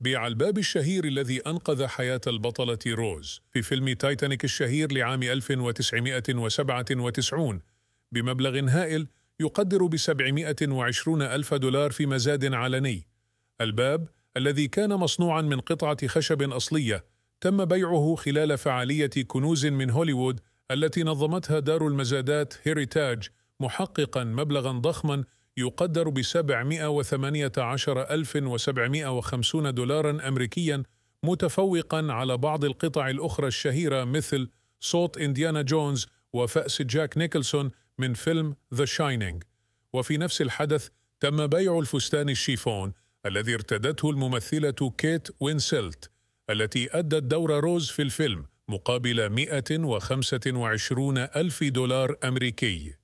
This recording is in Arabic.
بيع الباب الشهير الذي أنقذ حياة البطلة روز في فيلم تايتانيك الشهير لعام 1997 بمبلغ هائل يقدر ب 720 ألف دولار في مزاد علني الباب الذي كان مصنوعا من قطعة خشب أصلية تم بيعه خلال فعالية كنوز من هوليوود التي نظمتها دار المزادات هيريتاج محققا مبلغا ضخما يقدر ب 718750 دولارا أمريكيا متفوقا على بعض القطع الأخرى الشهيرة مثل صوت إنديانا جونز وفأس جاك نيكلسون من فيلم ذا شاينينج وفي نفس الحدث تم بيع الفستان الشيفون الذي ارتدته الممثلة كيت وينسلت التي أدت دور روز في الفيلم مقابل 125 ألف دولار أمريكي